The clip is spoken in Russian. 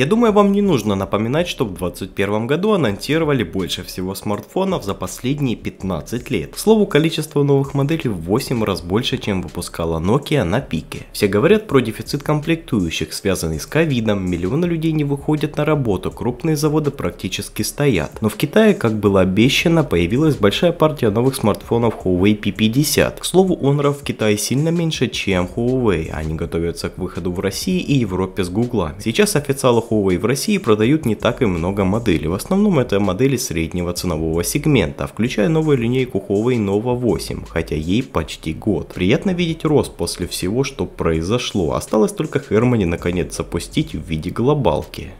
Я думаю, вам не нужно напоминать, что в 2021 году анонсировали больше всего смартфонов за последние 15 лет. К слову, количество новых моделей в 8 раз больше, чем выпускала Nokia на пике. Все говорят про дефицит комплектующих, связанный с ковидом, миллионы людей не выходят на работу, крупные заводы практически стоят. Но в Китае, как было обещано, появилась большая партия новых смартфонов Huawei P50. К слову, онров в Китае сильно меньше, чем Huawei, они готовятся к выходу в России и Европе с гуглами. Сейчас официалы Huawei в России продают не так и много моделей. В основном это модели среднего ценового сегмента, включая новую линейку Huawei Nova 8, хотя ей почти год. Приятно видеть рост после всего, что произошло. Осталось только Harmony наконец запустить в виде глобалки.